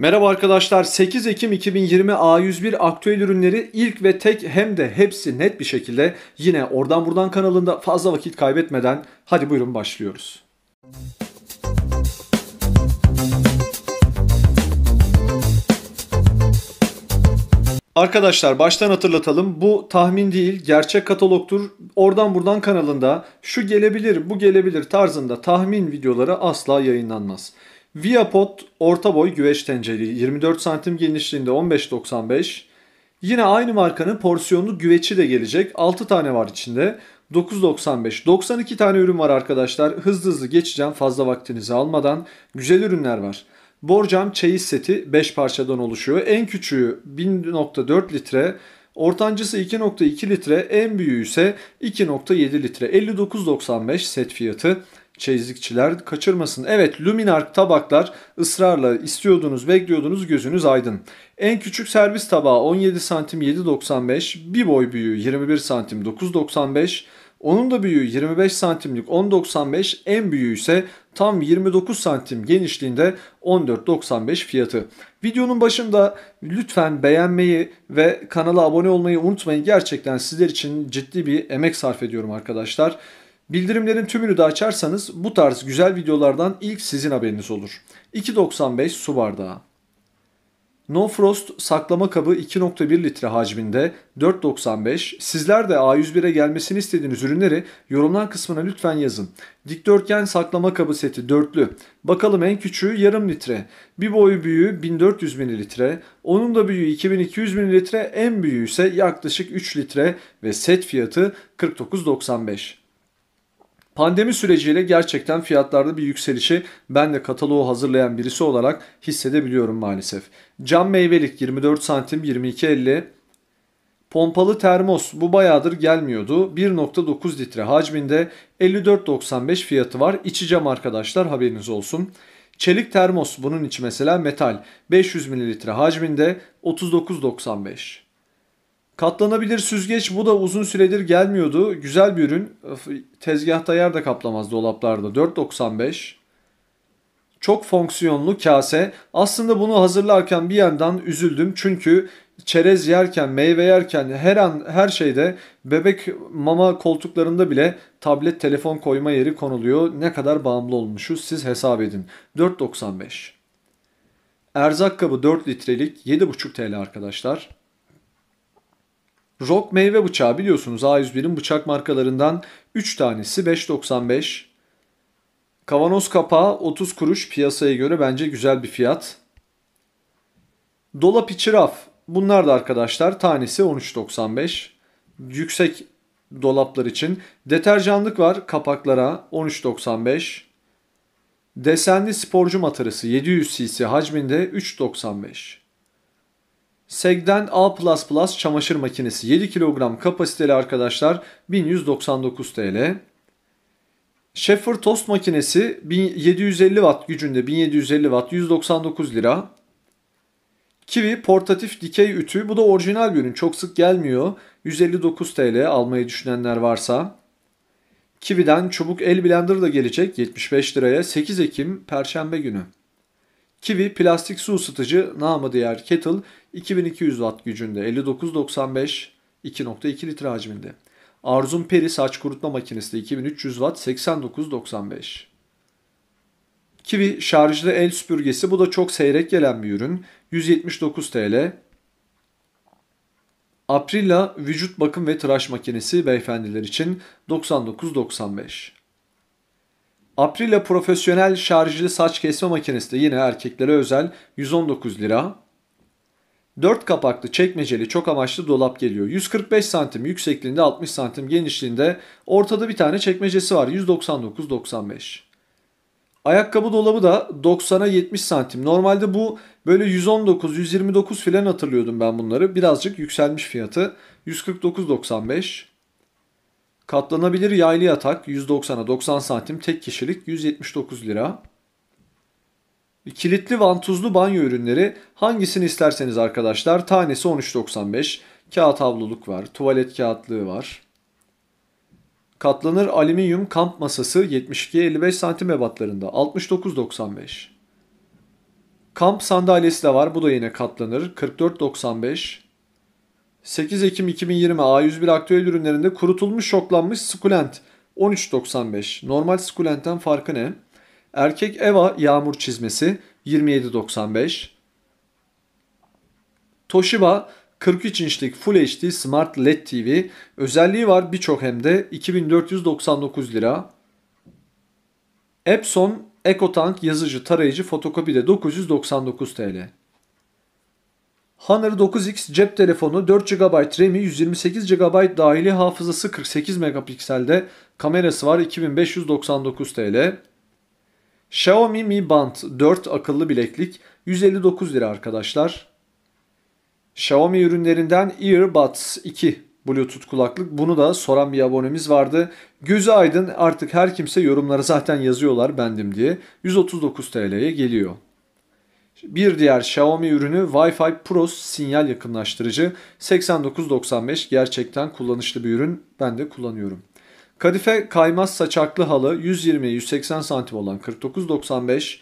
Merhaba arkadaşlar 8 Ekim 2020 A101 aktüel ürünleri ilk ve tek hem de hepsi net bir şekilde yine oradan buradan kanalında fazla vakit kaybetmeden hadi buyurun başlıyoruz. Arkadaşlar baştan hatırlatalım. Bu tahmin değil, gerçek katalogtur. Oradan buradan kanalında şu gelebilir, bu gelebilir tarzında tahmin videoları asla yayınlanmaz. Viapod orta boy güveç tenceli, 24 santim genişliğinde 15.95. Yine aynı markanın porsiyonlu güveçi de gelecek. 6 tane var içinde. 9.95. 92 tane ürün var arkadaşlar. Hızlı hızlı geçeceğim fazla vaktinizi almadan. Güzel ürünler var. Borcam çeyiz seti 5 parçadan oluşuyor. En küçüğü 1.4 litre. Ortancısı 2.2 litre. En büyüğü ise 2.7 litre. 59.95 set fiyatı çeyizlikçiler kaçırmasın. Evet Luminark tabaklar ısrarla istiyordunuz, bekliyordunuz, gözünüz aydın. En küçük servis tabağı 17 santim 7.95, bir boy büyüğü 21 santim 9.95, onun da büyüğü 25 santimlik 10.95, en büyüğü ise tam 29 santim genişliğinde 14.95 fiyatı. Videonun başında lütfen beğenmeyi ve kanala abone olmayı unutmayın. Gerçekten sizler için ciddi bir emek sarf ediyorum arkadaşlar. Bildirimlerin tümünü de açarsanız bu tarz güzel videolardan ilk sizin haberiniz olur. 2.95 su bardağı. No Frost saklama kabı 2.1 litre hacminde 4.95. Sizler de A101'e gelmesini istediğiniz ürünleri yorumlar kısmına lütfen yazın. Dikdörtgen saklama kabı seti dörtlü. Bakalım en küçüğü yarım litre. Bir boyu büyüğü 1400 mililitre. Onun da büyüğü 2200 mililitre. En büyüğü ise yaklaşık 3 litre ve set fiyatı 49.95. Pandemi süreciyle gerçekten fiyatlarda bir yükselişi ben de kataloğu hazırlayan birisi olarak hissedebiliyorum maalesef. Cam meyvelik 24 santim 22.50 Pompalı termos bu bayağıdır gelmiyordu. 1.9 litre hacminde 54.95 fiyatı var. İçi arkadaşlar haberiniz olsun. Çelik termos bunun içi mesela metal 500 mililitre hacminde 39.95. Katlanabilir süzgeç bu da uzun süredir gelmiyordu. Güzel bir ürün. Tezgahta yer de kaplamaz dolaplarda. 4.95. Çok fonksiyonlu kase. Aslında bunu hazırlarken bir yandan üzüldüm. Çünkü çerez yerken, meyve yerken her an her şeyde bebek mama koltuklarında bile tablet, telefon koyma yeri konuluyor. Ne kadar bağımlı olmuşuz siz hesap edin. 4.95. Erzak kabı 4 litrelik 7.5 TL arkadaşlar. Rock meyve bıçağı biliyorsunuz A101'in bıçak markalarından 3 tanesi 5.95. Kavanoz kapağı 30 kuruş piyasaya göre bence güzel bir fiyat. Dolap içi raf bunlar da arkadaşlar tanesi 13.95. Yüksek dolaplar için deterjanlık var kapaklara 13.95. Desenli sporcu matarası 700 cc hacminde 3.95. Segden A++ çamaşır makinesi 7 kilogram kapasiteli arkadaşlar 1199 TL. Schaeffer tost makinesi 750 watt gücünde 1750 watt 199 lira. Kiwi portatif dikey ütü bu da orijinal bir ürün çok sık gelmiyor 159 TL almayı düşünenler varsa. Kiwi'den çubuk el blender da gelecek 75 liraya 8 Ekim Perşembe günü. Kiwi plastik su ısıtıcı namı diğer kettle 2200 watt gücünde 59.95 2.2 litre hacminde. Arzum Peri saç kurutma makinesi de 2300 watt 89.95. Kiwi şarjlı el süpürgesi bu da çok seyrek gelen bir ürün. 179 TL. Aprilla vücut bakım ve tıraş makinesi beyefendiler için 99.95. Aprilia profesyonel şarjlı saç kesme makinesi de yine erkeklere özel 119 lira. 4 kapaklı çekmeceli çok amaçlı dolap geliyor. 145 santim yüksekliğinde 60 santim genişliğinde ortada bir tane çekmecesi var. 199.95. Ayakkabı dolabı da 90'a 70 santim. Normalde bu böyle 119-129 filan hatırlıyordum ben bunları. Birazcık yükselmiş fiyatı. 149.95. Katlanabilir yaylı yatak 190'a 90 santim tek kişilik 179 lira. Kilitli vantuzlu banyo ürünleri hangisini isterseniz arkadaşlar tanesi 13.95. Kağıt havluluk var, tuvalet kağıtlığı var. Katlanır alüminyum kamp masası 72-55 santim ebatlarında 69.95. Kamp sandalyesi de var bu da yine katlanır 44.95. 8 Ekim 2020 A101 aktüel ürünlerinde kurutulmuş şoklanmış sukulent 13.95. Normal sukulentten farkı ne? Erkek Eva yağmur çizmesi 27.95. Toshiba 43 inçlik Full HD Smart LED TV özelliği var birçok hem de 2499 lira. Epson EcoTank yazıcı tarayıcı fotokopi de 999 TL. Honor 9X cep telefonu 4 GB RAM'i 128 GB dahili hafızası 48 megapikselde kamerası var 2599 TL. Xiaomi Mi Band 4 akıllı bileklik 159 lira arkadaşlar. Xiaomi ürünlerinden Earbuds 2 Bluetooth kulaklık. Bunu da soran bir abonemiz vardı. Gözü aydın artık her kimse yorumlara zaten yazıyorlar bendim diye. 139 TL'ye geliyor. Bir diğer Xiaomi ürünü Wi-Fi Pro sinyal yakınlaştırıcı 8995 gerçekten kullanışlı bir ürün ben de kullanıyorum. Kadife kaymaz saçaklı halı 120-180 santim olan 49.95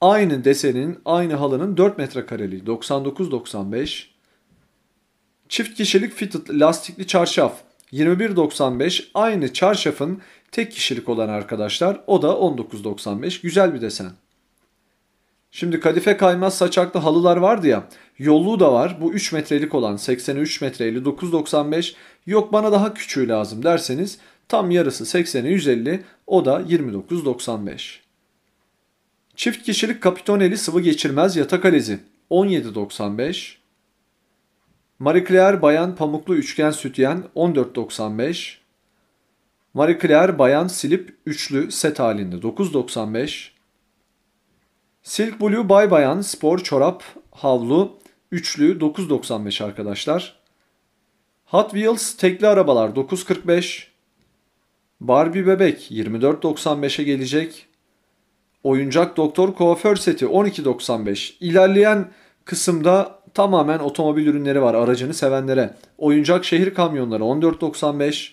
aynı desenin aynı halının 4 metrekareli 99.95 çift kişilik fitted lastikli çarşaf 21.95 aynı çarşafın tek kişilik olan arkadaşlar o da 19.95 güzel bir desen. Şimdi kadife kaymaz saçaklı halılar vardı ya. Yolluğu da var. Bu 3 metrelik olan 83 metreli 995 Yok bana daha küçüğü lazım derseniz tam yarısı 80'e 150 o da 29.95. Çift kişilik kapitoneli sıvı geçirmez yatak alezi 17.95. Marie Claire bayan pamuklu üçgen sütyen 14.95. Marie Claire bayan silip üçlü set halinde 9.95. Silk Blue Bay Bayan spor çorap havlu üçlü 9.95 arkadaşlar. Hot Wheels tekli arabalar 9.45. Barbie bebek 24.95'e gelecek. Oyuncak doktor kuaför seti 12.95. İlerleyen kısımda tamamen otomobil ürünleri var aracını sevenlere. Oyuncak şehir kamyonları 14.95.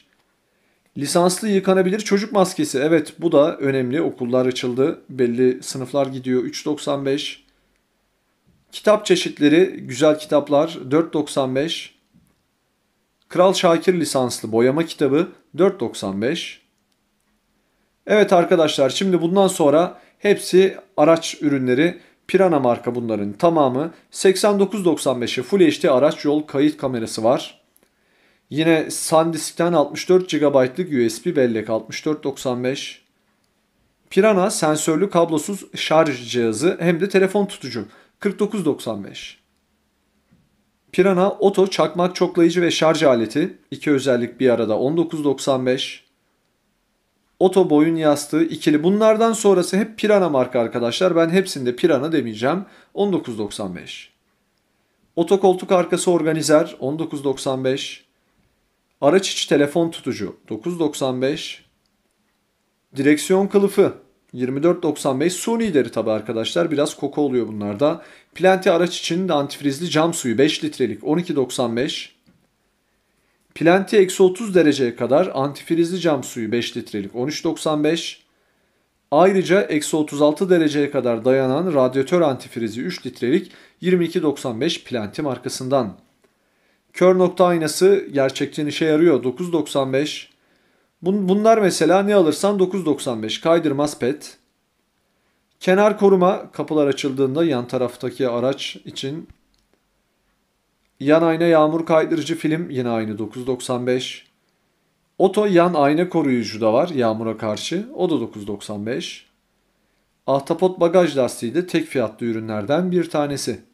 Lisanslı yıkanabilir çocuk maskesi. Evet bu da önemli. Okullar açıldı. Belli sınıflar gidiyor. 3.95. Kitap çeşitleri güzel kitaplar 4.95. Kral Şakir lisanslı boyama kitabı 4.95. Evet arkadaşlar şimdi bundan sonra hepsi araç ürünleri. Pirana marka bunların tamamı. 89.95'e Full HD araç yol kayıt kamerası var. Yine SanDisk'ten 64 GB'lık USB bellek 6495. Pirana sensörlü kablosuz şarj cihazı hem de telefon tutucum 4995. Pirana Oto çakmak çoklayıcı ve şarj aleti iki özellik bir arada 1995. Oto boyun yastığı ikili. Bunlardan sonrası hep Pirana marka arkadaşlar. Ben hepsinde Pirana demeyeceğim. 19.95. Oto koltuk arkası organizer 19.95. Araç içi telefon tutucu 9.95. Direksiyon kılıfı 24.95 su lideri tabi arkadaşlar biraz koku oluyor bunlarda. Plenti araç için de antifrizli cam suyu 5 litrelik 12.95. Plenti eksi 30 dereceye kadar antifrizli cam suyu 5 litrelik 13.95. Ayrıca eksi 36 dereceye kadar dayanan radyatör antifrizi 3 litrelik 22.95 Plenti markasından. Kör nokta aynası gerçekten işe yarıyor. 9.95. bunlar mesela ne alırsan 9.95. Kaydırmaz pet. Kenar koruma kapılar açıldığında yan taraftaki araç için. Yan ayna yağmur kaydırıcı film yine aynı 9.95. Oto yan ayna koruyucu da var yağmura karşı. O da 9.95. Ahtapot bagaj lastiği de tek fiyatlı ürünlerden bir tanesi.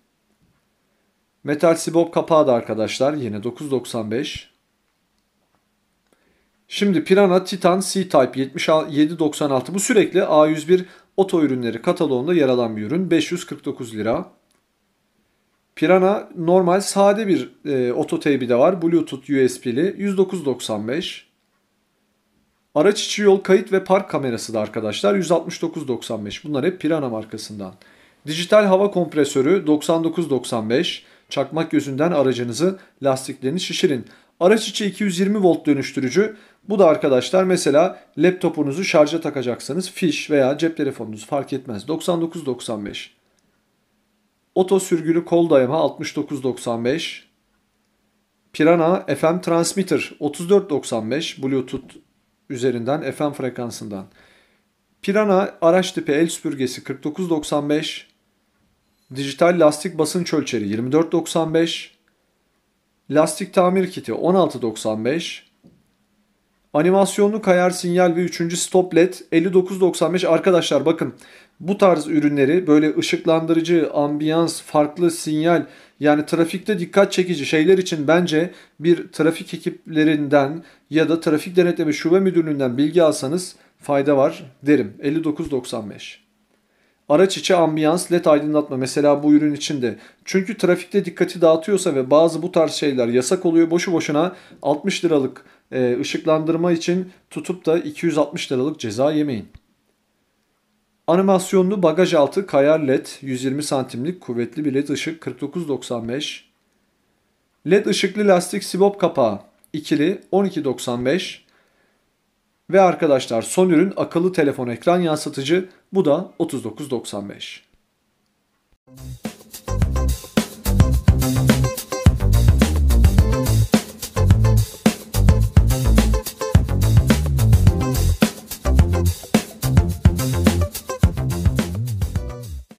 Metal Sibop kapağı da arkadaşlar yine 9.95. Şimdi Pirana Titan C-Type 796 bu sürekli A101 oto ürünleri kataloğunda yer alan bir ürün 549 lira. Pirana normal sade bir e, oto teybi de var. Bluetooth USB'li 109.95. Araç içi yol kayıt ve park kamerası da arkadaşlar 169.95. Bunlar hep Pirana markasından. Dijital hava kompresörü 99.95. Çakmak yüzünden aracınızı lastiklerini şişirin. Araç içi 220 volt dönüştürücü. Bu da arkadaşlar mesela laptopunuzu şarja takacaksanız fiş veya cep telefonunuz fark etmez. 99.95 Oto sürgülü kol dayama 69.95 Pirana FM transmitter 34.95 Bluetooth üzerinden FM frekansından. Pirana araç tipi el süpürgesi 49.95 Dijital lastik basınç ölçeri 24.95. Lastik tamir kiti 16.95. Animasyonlu kayar sinyal ve 3. stop led 59.95. Arkadaşlar bakın bu tarz ürünleri böyle ışıklandırıcı, ambiyans, farklı sinyal yani trafikte dikkat çekici şeyler için bence bir trafik ekiplerinden ya da trafik denetleme şube müdürlüğünden bilgi alsanız fayda var derim. 59.95 Araç içi ambiyans, led aydınlatma mesela bu ürün içinde. Çünkü trafikte dikkati dağıtıyorsa ve bazı bu tarz şeyler yasak oluyor. Boşu boşuna 60 liralık e, ışıklandırma için tutup da 260 liralık ceza yemeyin. Animasyonlu bagaj altı kayar led 120 santimlik kuvvetli bir led ışık 49.95. Led ışıklı lastik sibop kapağı ikili 12.95. Ve arkadaşlar son ürün akıllı telefon ekran yansıtıcı. Bu da 39.95.